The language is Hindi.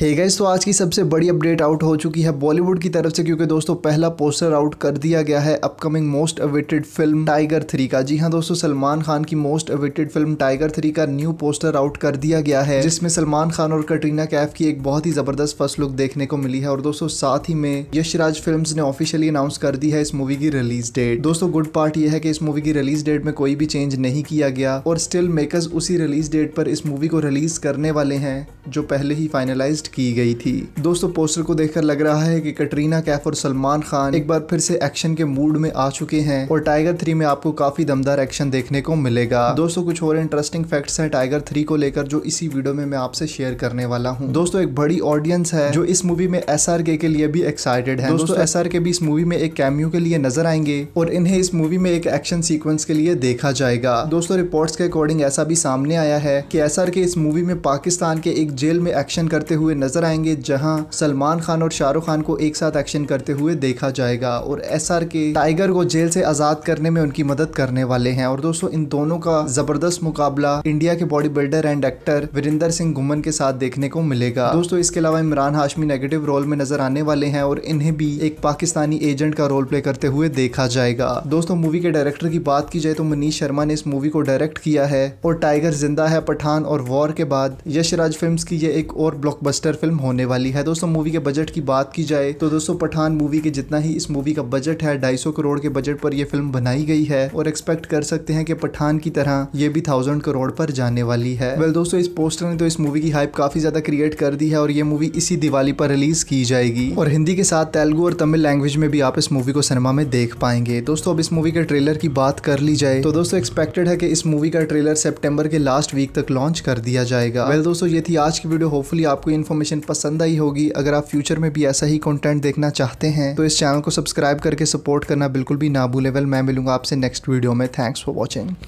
हे गाइस तो आज की सबसे बड़ी अपडेट आउट हो चुकी है बॉलीवुड की तरफ से क्योंकि दोस्तों पहला पोस्टर आउट कर दिया गया है upcoming most awaited film Tiger three का जी हाँ दोस्तों सलमान खान की most awaited film Tiger three का न्यू पोस्टर आउट कर दिया गया है जिसमें सलमान खान और कटरीना कैफ की एक बहुत ही जबरदस्त फर्स्ट लुक देखने को मिली है और दोस्तों साथ ही में यश राज फिल्म ने ऑफिशियली अनाउंस कर दी है इस मूवी की रिलीज डेट दोस्तों गुड पार्ट यह है कि इस मूवी की रिलीज डेट में कोई भी चेंज नहीं किया गया और स्टिल मेकर्स उसी रिलीज डेट पर इस मूवी को रिलीज करने वाले हैं जो पहले ही फाइनलाइज की गई थी दोस्तों पोस्टर को देखकर लग रहा है कि कटरीना कैफ और सलमान खान एक बार फिर से एक्शन के मूड में आ चुके हैं और टाइगर थ्री में आपको काफी दमदार एक्शन देखने को मिलेगा दोस्तों कुछ और इंटरेस्टिंग फैक्ट है टाइगर थ्री को लेकर जो इसी वीडियो में मैं आपसे शेयर करने वाला हूँ दोस्तों एक बड़ी ऑडियंस है जो इस मूवी में एस के लिए भी एक्साइटेड है दोस्तों एस के भी इस मूवी में एक कैम्यू के लिए नजर आएंगे और इन्हें इस मूवी में एक एक्शन सीक्वेंस के लिए देखा जाएगा दोस्तों रिपोर्ट्स के अकॉर्डिंग ऐसा भी सामने आया है कि एस के इस मूवी में पाकिस्तान के एक जेल में एक्शन करते हुए नजर आएंगे जहां सलमान खान और शाहरुख खान को एक साथ एक्शन करते हुए देखा जाएगा और एस के टाइगर को जेल से आजाद करने में उनकी मदद करने वाले हैं और दोस्तों इन दोनों का जबरदस्त मुकाबला इंडिया के body builder and actor Virendra Singh Ghuman के साथ देखने को मिलेगा दोस्तों इसके अलावा इमरान हाशमी नेगेटिव रोल में नजर आने वाले हैं और इन्हें भी एक पाकिस्तानी एजेंट का रोल प्ले करते हुए देखा जाएगा दोस्तों मूवी के डायरेक्टर की बात की जाए तो मनीष शर्मा ने इस मूवी को डायरेक्ट किया है और टाइगर जिंदा है पठान और वॉर के बाद यशराज फिल्म की ये एक और ब्लॉकबस्टर ब्लॉकबस्टर फिल्म होने वाली है दोस्तों मूवी के बजट की बात की जाए तो दोस्तों पठान मूवी के जितना ही इस मूवी का बजट है ढाई करोड़ के बजट पर यह फिल्म बनाई गई है और एक्सपेक्ट कर सकते हैं कि पठान की तरह ये भी थाउजेंड करोड़ पर जाने वाली है वेल दोस्तों इस पोस्टर ने तो इस मूवी की हाइप काफी ज्यादा क्रिएट कर दी है और ये मूवी इसी दिवाली पर रिलीज की जाएगी और हिंदी के साथ तेलुगु और तमिल लैंग्वेज में भी आप इस मूवी को सिनेमा में देख पाएंगे दोस्तों अब इस मूवी के ट्रेलर की बात कर ली जाए तो दोस्तों एक्सपेक्टेड है कि इस मूवी का ट्रेलर सेप्टेम्बर के लास्ट वीक तक लॉन्च कर दिया जाएगा वेल दोस्तों ये थी आज की वीडियो होपफुली आपको इन्फॉर्म इन्फॉर्मेशन पसंद आई होगी अगर आप फ्यूचर में भी ऐसा ही कंटेंट देखना चाहते हैं तो इस चैनल को सब्सक्राइब करके सपोर्ट करना बिल्कुल भी ना भूलेबल मैं मिलूंगा आपसे नेक्स्ट वीडियो में थैंक्स फॉर वॉचिंग